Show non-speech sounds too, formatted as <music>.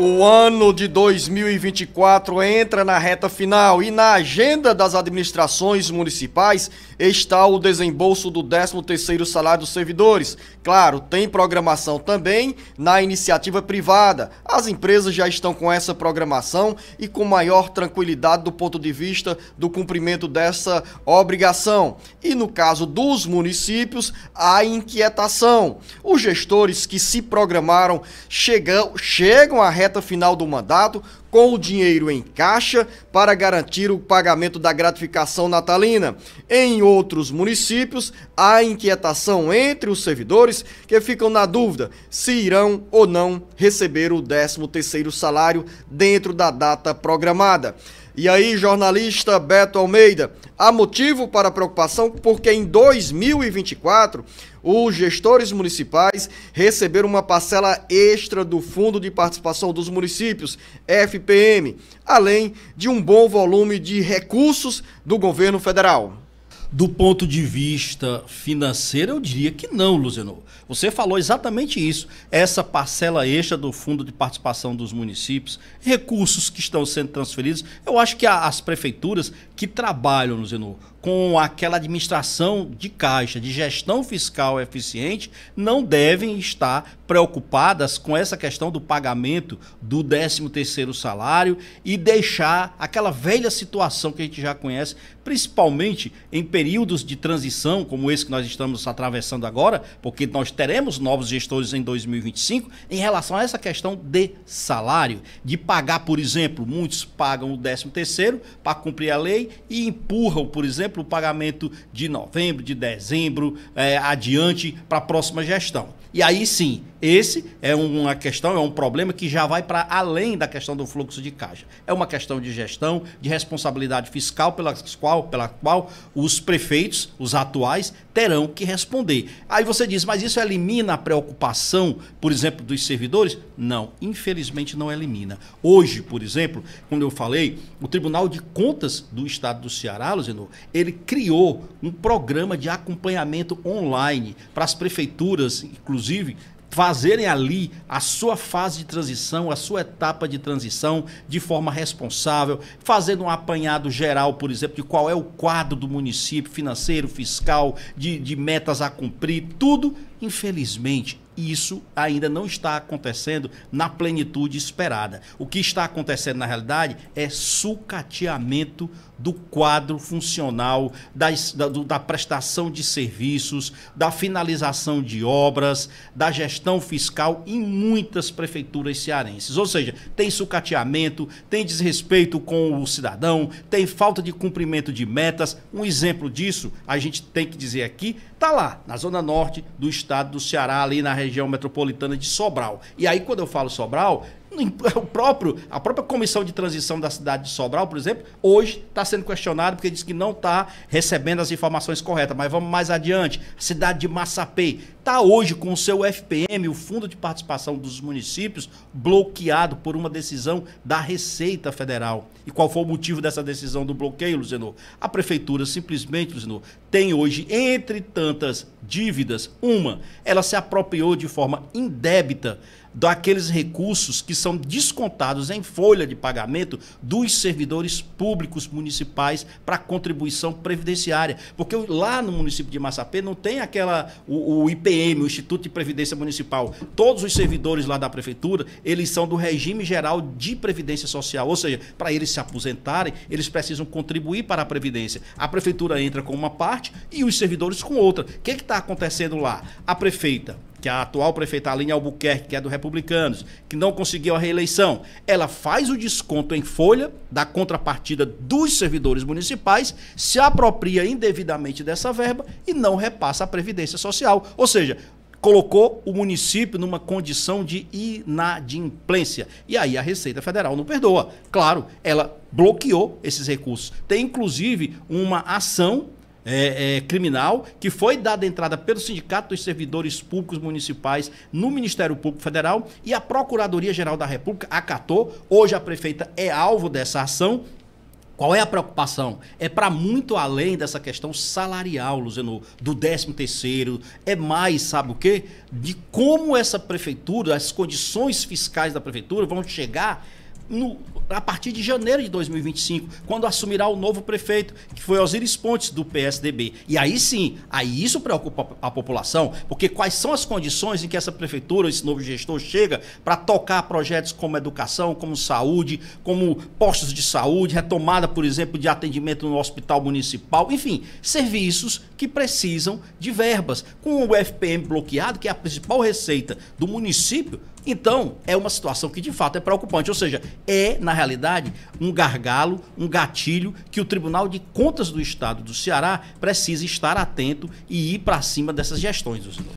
O ano de 2024 entra na reta final e na agenda das administrações municipais está o desembolso do 13º salário dos servidores. Claro, tem programação também na iniciativa privada. As empresas já estão com essa programação e com maior tranquilidade do ponto de vista do cumprimento dessa obrigação. E no caso dos municípios, há inquietação. Os gestores que se programaram chegam, chegam à reta reta final do mandato, com o dinheiro em caixa para garantir o pagamento da gratificação natalina. Em outros municípios, há inquietação entre os servidores que ficam na dúvida se irão ou não receber o 13º salário dentro da data programada. E aí, jornalista Beto Almeida, há motivo para preocupação porque em 2024 os gestores municipais receberam uma parcela extra do Fundo de Participação dos Municípios, FPM, além de um bom volume de recursos do governo federal. Do ponto de vista financeiro, eu diria que não, Luzenor. Você falou exatamente isso. Essa parcela extra do fundo de participação dos municípios, recursos que estão sendo transferidos. Eu acho que as prefeituras que trabalham, Luzenor, com aquela administração de caixa, de gestão fiscal eficiente, não devem estar preocupadas com essa questão do pagamento do 13º salário e deixar aquela velha situação que a gente já conhece, principalmente em períodos de transição como esse que nós estamos atravessando agora, porque nós teremos novos gestores em 2025 em relação a essa questão de salário, de pagar, por exemplo, muitos pagam o 13º para cumprir a lei e empurram, por exemplo, exemplo, o pagamento de novembro, de dezembro, eh, adiante para a próxima gestão. E aí sim, esse é uma questão, é um problema que já vai para além da questão do fluxo de caixa. É uma questão de gestão, de responsabilidade fiscal pela qual, pela qual os prefeitos, os atuais, terão que responder. Aí você diz, mas isso elimina a preocupação, por exemplo, dos servidores? Não, infelizmente não elimina. Hoje, por exemplo, como eu falei, o Tribunal de Contas do Estado do Ceará, Luzinor, ele criou um programa de acompanhamento online para as prefeituras, inclusive inclusive, fazerem ali a sua fase de transição, a sua etapa de transição de forma responsável, fazendo um apanhado geral, por exemplo, de qual é o quadro do município financeiro, fiscal, de, de metas a cumprir, tudo, infelizmente, isso ainda não está acontecendo na plenitude esperada. O que está acontecendo na realidade é sucateamento do quadro funcional, das, da, do, da prestação de serviços, da finalização de obras, da gestão fiscal em muitas prefeituras cearenses. Ou seja, tem sucateamento, tem desrespeito com o cidadão, tem falta de cumprimento de metas. Um exemplo disso, a gente tem que dizer aqui, está lá, na zona norte do estado do Ceará, ali na região região metropolitana de Sobral. E aí, quando eu falo Sobral, <laughs> o próprio, a própria comissão de transição da cidade de Sobral, por exemplo, hoje está sendo questionado porque diz que não está recebendo as informações corretas. Mas vamos mais adiante. A cidade de Massapei está hoje com o seu FPM, o Fundo de Participação dos Municípios, bloqueado por uma decisão da Receita Federal. E qual foi o motivo dessa decisão do bloqueio, Luzenor? A prefeitura simplesmente, Luzenor, tem hoje, entre tantas dívidas, uma, ela se apropriou de forma indébita daqueles recursos que são descontados em folha de pagamento dos servidores públicos municipais para contribuição previdenciária. Porque lá no município de Massapê não tem aquela o, o, IPM, o Instituto de Previdência Municipal. Todos os servidores lá da prefeitura, eles são do regime geral de previdência social, ou seja, para eles se aposentarem, eles precisam contribuir para a previdência. A prefeitura entra com uma parte e os servidores com outra. O que está acontecendo lá? A prefeita que a atual prefeita Aline Albuquerque, que é do Republicanos, que não conseguiu a reeleição, ela faz o desconto em folha da contrapartida dos servidores municipais, se apropria indevidamente dessa verba e não repassa à Previdência Social. Ou seja, colocou o município numa condição de inadimplência. E aí a Receita Federal não perdoa. Claro, ela bloqueou esses recursos. Tem inclusive uma ação é, é, criminal que foi dada entrada pelo Sindicato dos Servidores Públicos Municipais no Ministério Público Federal e a Procuradoria-Geral da República acatou. Hoje a prefeita é alvo dessa ação qual é a preocupação? É para muito além dessa questão salarial, Luzeno, do 13 terceiro, é mais, sabe o quê? De como essa prefeitura, as condições fiscais da prefeitura vão chegar no, a partir de janeiro de 2025, quando assumirá o novo prefeito, que foi Osiris Pontes, do PSDB. E aí sim, aí isso preocupa a população, porque quais são as condições em que essa prefeitura, esse novo gestor, chega para tocar projetos como educação, como saúde, como postos de saúde, retomada, por exemplo, de atendimento no hospital municipal, enfim, serviços que precisam de verbas. Com o FPM bloqueado, que é a principal receita do município, então, é uma situação que de fato é preocupante, ou seja, é, na realidade, um gargalo, um gatilho que o Tribunal de Contas do Estado do Ceará precisa estar atento e ir para cima dessas gestões, senhor.